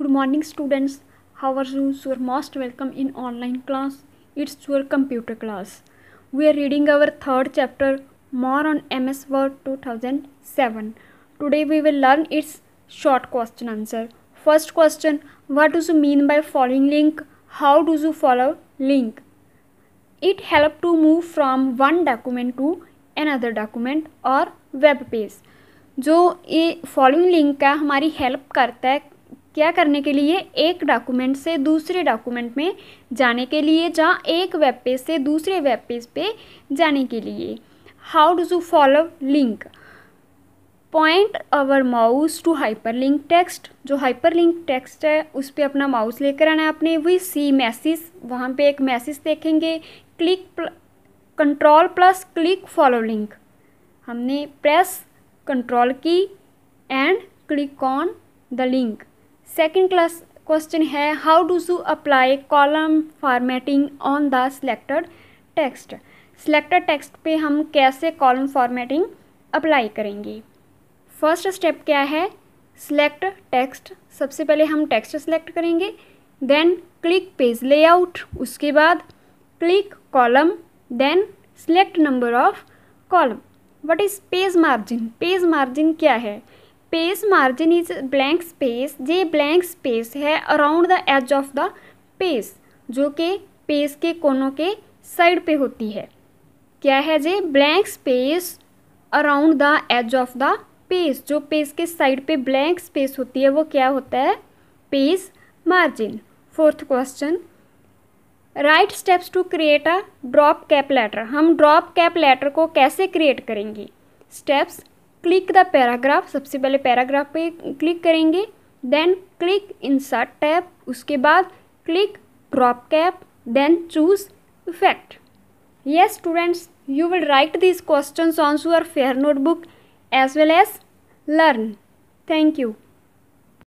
good morning students how are you you are most welcome in online class it's your computer class we are reading our third chapter more on ms word 2007 today we will learn its short question answer first question what do you mean by following link how do you follow link it help to move from one document to another document or web page जो ये following link का हमारी help करता है क्या करने के लिए एक डॉक्यूमेंट से दूसरे डॉक्यूमेंट में जाने के लिए जहाँ एक वेब पेज से दूसरे वेब पेज पे जाने के लिए how do you follow link point our mouse to hyperlink text जो हाइपर लिंक टेक्स्ट है उस पर अपना माउस लेकर आना है आपने वी सी मैसेज वहाँ पे एक मैसेज देखेंगे click control plus click follow link हमने press control key and click on the link second class question है how do you apply column formatting on the selected text selected text पे हम कैसे column formatting apply करेंगे first step क्या है select text सबसे पहले हम टेक्स्ट सेलेक्ट करेंगे देन क्लिक पेज लेआउट उसके बाद click column then select number of column what is page margin page margin क्या है page margin is blank space ये ब्लैंक स्पेस है around the edge of the page जो कि pace के कोनों के साइड पे होती है क्या है जे blank space around the edge of the page जो पेस के साइड पे ब्लैंक स्पेस होती है वो क्या होता है page margin fourth question write steps to create a drop cap letter हम ड्रॉप कैप लेटर को कैसे क्रिएट करेंगे स्टेप्स क्लिक द पैराग्राफ सबसे पहले पैराग्राफ पे क्लिक करेंगे then click insert tab उसके बाद click drop cap then choose effect ये students you will write this question on your fair notebook as well as learn thank you